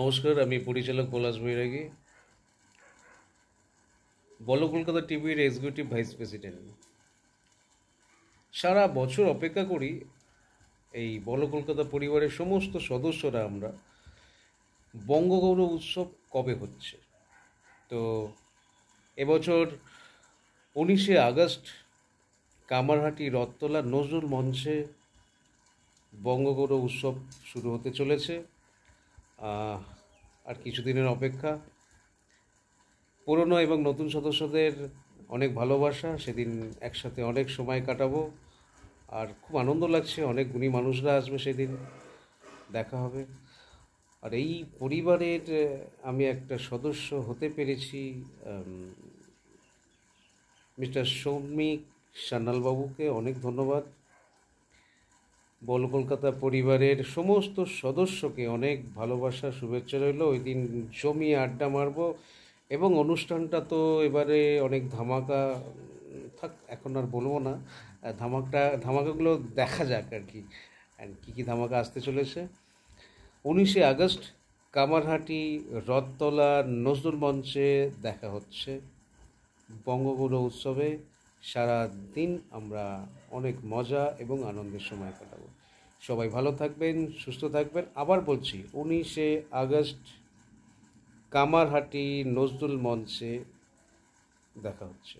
নমস্কার আমি পরিচালক পলাশ বৈরাগী বল কলকাতা টিভির এক্সিকিউটিভ ভাইস প্রেসিডেন্ট সারা বছর অপেক্ষা করি এই বল কলকাতা পরিবারের সমস্ত সদস্যরা আমরা বঙ্গগৌরব উৎসব কবে হচ্ছে তো এবছর উনিশে আগস্ট কামারহাটি রথতলা নজরুল মঞ্চে বঙ্গগৌরব উৎসব শুরু হতে চলেছে আর কিছুদিনের অপেক্ষা পুরনো এবং নতুন সদস্যদের অনেক ভালোবাসা সেদিন একসাথে অনেক সময় কাটাবো আর খুব আনন্দ লাগছে অনেক গুণী মানুষরা আসবে সেদিন দেখা হবে আর এই পরিবারের আমি একটা সদস্য হতে পেরেছি মিস্টার সৌমিক সান্যালবাবুকে অনেক ধন্যবাদ বল কলকাতা পরিবারের সমস্ত সদস্যকে অনেক ভালোবাসা শুভেচ্ছা রইল ওই দিন জমিয়ে আড্ডা মারব এবং অনুষ্ঠানটা তো এবারে অনেক ধামাকা থাক এখন আর বলবো না ধামাকটা ধামাকাগুলো দেখা যাক আর কি অ্যান্ড কী কী ধামাকা আসতে চলেছে উনিশে আগস্ট কামারহাটি রথতলা নজরুল মঞ্চে দেখা হচ্ছে বঙ্গবন্ধু উৎসবে সারা দিন আমরা অনেক মজা এবং আনন্দের সময় কাটাবো সবাই ভালো থাকবেন সুস্থ থাকবেন আবার বলছি উনিশে আগস্ট কামারহাটি নজরুল মঞ্চে দেখা হচ্ছে